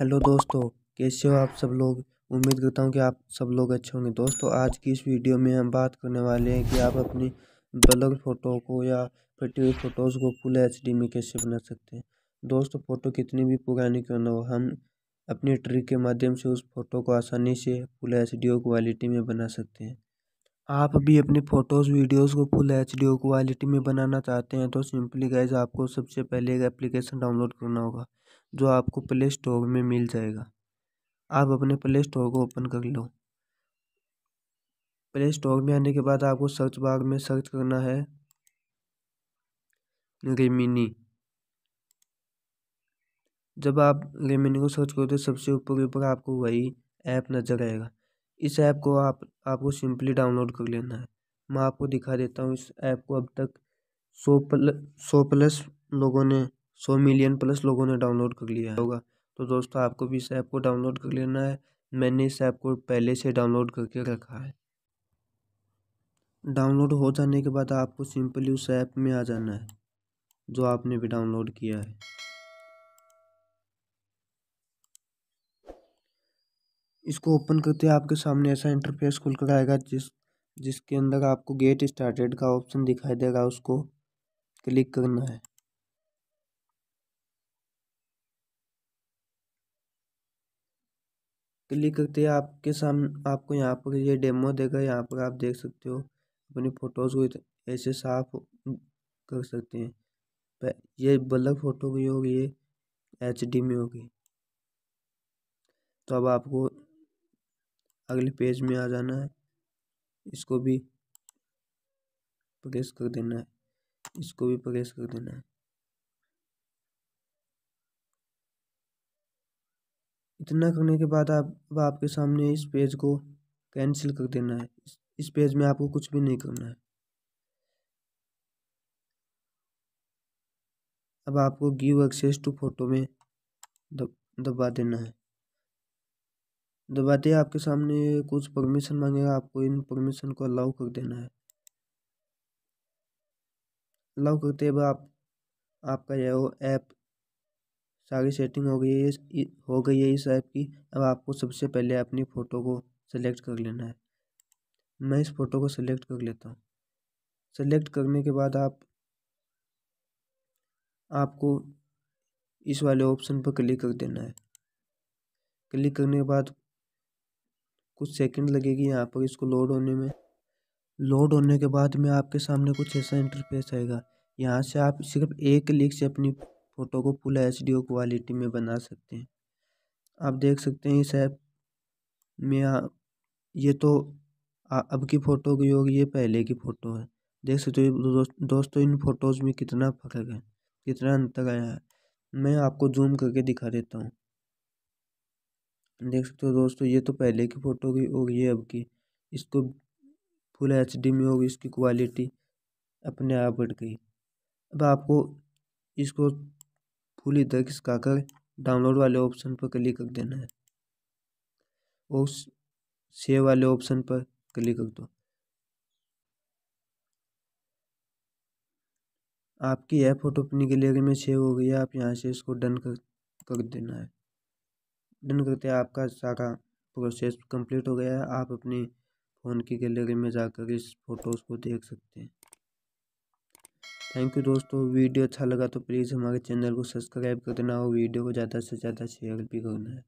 hello दोस्तों कैसे हो आप सब लोग उम्मीद करता हूँ कि आप सब लोग अच्छे होंगे दोस्तों आज की इस वीडियो में हम बात करने वाले हैं कि आप अपनी बलग फ़ोटो को या फटी हुई फ़ोटोज़ को फुल एच में कैसे बना सकते हैं दोस्तों फ़ोटो कितनी भी पुरानी क्यों ना हो हम अपनी ट्रिक के माध्यम से उस फ़ोटो को आसानी से फुल एच क्वालिटी में बना सकते हैं आप भी अपनी फ़ोटोज़ वीडियोज़ को फुल एच क्वालिटी में बनाना चाहते हैं तो सिंपली गाइज आपको सबसे पहले एक एप्लीकेशन डाउनलोड करना होगा जो आपको प्ले स्टोर में मिल जाएगा आप अपने प्ले स्टोर को ओपन कर लो प्ले स्टोर में आने के बाद आपको सर्च बार में सर्च करना है रेमिनी जब आप रेमिनी को सर्च करते तो सबसे ऊपर ऊपर आपको वही ऐप नज़र आएगा इस ऐप को आप आपको सिंपली डाउनलोड कर लेना है मैं आपको दिखा देता हूँ इस ऐप को अब तक सौ प्ल सौ प्लस लोगों ने सौ मिलियन प्लस लोगों ने डाउनलोड कर लिया होगा तो दोस्तों आपको भी इस ऐप को डाउनलोड कर लेना है मैंने इस ऐप को पहले से डाउनलोड करके रखा है डाउनलोड हो जाने के बाद आपको सिंपली उस ऐप में आ जाना है जो आपने भी डाउनलोड किया है इसको ओपन करते आपके सामने ऐसा इंटरफेस खुल कर आएगा जिस जिसके अंदर आपको गेट स्टार्टेड का ऑप्शन दिखाई देगा उसको क्लिक करना है क्लिक करते हैं आपके सामने आपको यहाँ पर ये डेमो देगा यहाँ पर आप देख सकते हो अपनी फ़ोटोज़ को ऐसे साफ कर सकते हैं ये बल्ब फ़ोटो की होगी ये एच डी में होगी तो अब आपको अगले पेज में आ जाना है इसको भी प्रेस कर देना है इसको भी प्रेस कर देना है इतना करने के बाद आप अब आपके सामने इस पेज को कैंसिल कर देना है इस पेज में आपको कुछ भी नहीं करना है अब आपको गिव एक्सेस टू फोटो में दब दबा देना है दबाते आपके सामने कुछ परमिशन मांगेगा आपको इन परमिशन को अलाउ कर देना है अलाउ करते हुए आप आपका यह ऐप सारी सेटिंग हो गई है इस हो गई है इस ऐप की अब आपको सबसे पहले अपनी फ़ोटो को सिलेक्ट कर लेना है मैं इस फ़ोटो को सिलेक्ट कर लेता हूँ सेलेक्ट करने के बाद आप आपको इस वाले ऑप्शन पर क्लिक कर देना है क्लिक करने के बाद कुछ सेकंड लगेगी यहाँ पर इसको लोड होने में लोड होने के बाद में आपके सामने कुछ ऐसा इंटरफेस आएगा यहाँ से आप सिर्फ एक क्लिक से अपनी फ़ोटो को फुल एच डी क्वालिटी में बना सकते हैं आप देख सकते हैं इस ऐप में ये तो अब की फ़ोटो की होगी ये पहले की फ़ोटो है देख सकते हो दोस्तों इन फ़ोटोज़ में कितना फ़र्क है कितना अंतर आया है मैं आपको जूम करके दिखा देता हूँ देख सकते हो दोस्तों ये तो पहले की फ़ोटो की होगी ये अब की इसको फुल एच डी में होगी इसकी क्वालिटी अपने आप बढ़ गई अब आपको इसको फुल इधर खिसकाकर डाउनलोड वाले ऑप्शन पर क्लिक कर देना है और सेव वाले ऑप्शन पर क्लिक कर दो आपकी यह फोटो अपनी गैलरी में सेव हो गई है आप यहाँ से इसको डन कर कर देना है डन करते हैं आपका सारा प्रोसेस कंप्लीट हो गया है आप अपनी फ़ोन की गैलरी में जाकर इस फोटोज़ को देख सकते हैं थैंक यू दोस्तों वीडियो अच्छा लगा तो प्लीज़ हमारे चैनल को सब्सक्राइब कर देना और वीडियो को ज़्यादा से ज़्यादा शेयर भी करना है